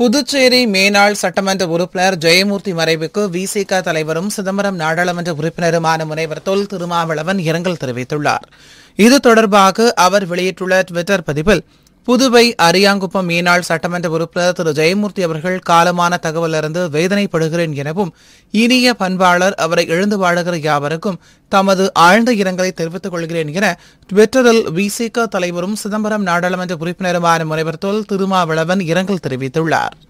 புதுச்சேரி மேனாள் சட்டமன்ற உறுப்பினர் ஜெயமூர்த்தி மறைவுக்கு விசிக தலைவரும் சிதம்பரம் நாடாளுமன்ற உறுப்பினருமான முனைவர் தொல் திருமாவளவன் இரங்கல் தெரிவித்துள்ளார் இது தொடர்பாக அவர் வெளியிட்டுள்ள டுவிட்டர் பதிவில் புதுவை அரியாங்குப்பம் மீனாள் சட்டமன்ற உறுப்பினர் திரு ஜெயமூர்த்தி அவர்கள் காலமான தகவலிருந்து வேதனைப்படுகிறேன் எனவும் இனிய பண்பாளர் அவரை எழுந்து வாழுகிற யாவருக்கும் தமது ஆழ்ந்த இரங்கலை தெரிவித்துக் கொள்கிறேன் என டுவிட்டரில் விசிக தலைவரும் சிதம்பரம் நாடாளுமன்ற உறுப்பினருமான முனைவர் தொல் திருமாவளவன் இரங்கல் தெரிவித்துள்ளாா்